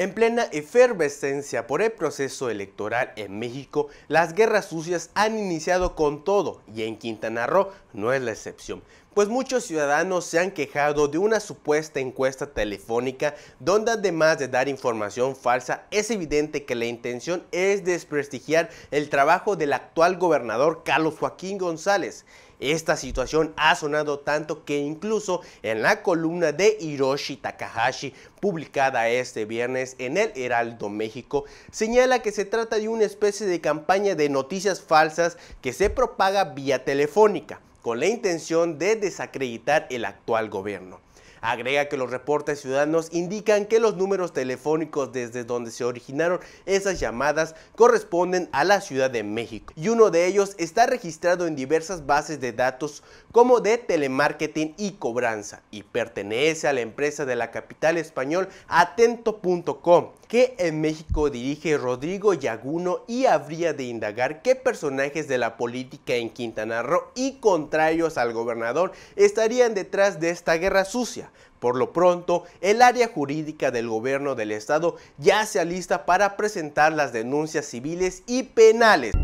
En plena efervescencia por el proceso electoral en México, las guerras sucias han iniciado con todo y en Quintana Roo no es la excepción, pues muchos ciudadanos se han quejado de una supuesta encuesta telefónica donde además de dar información falsa, es evidente que la intención es desprestigiar el trabajo del actual gobernador Carlos Joaquín González. Esta situación ha sonado tanto que incluso en la columna de Hiroshi Takahashi, publicada este viernes en el Heraldo México, señala que se trata de una especie de campaña de noticias falsas que se propaga vía telefónica con la intención de desacreditar el actual gobierno. Agrega que los reportes ciudadanos indican que los números telefónicos desde donde se originaron esas llamadas corresponden a la Ciudad de México y uno de ellos está registrado en diversas bases de datos como de telemarketing y cobranza y pertenece a la empresa de la capital español atento.com que en México dirige Rodrigo Yaguno y habría de indagar qué personajes de la política en Quintana Roo y con ellos al gobernador estarían detrás de esta guerra sucia. Por lo pronto, el área jurídica del gobierno del estado ya se alista para presentar las denuncias civiles y penales.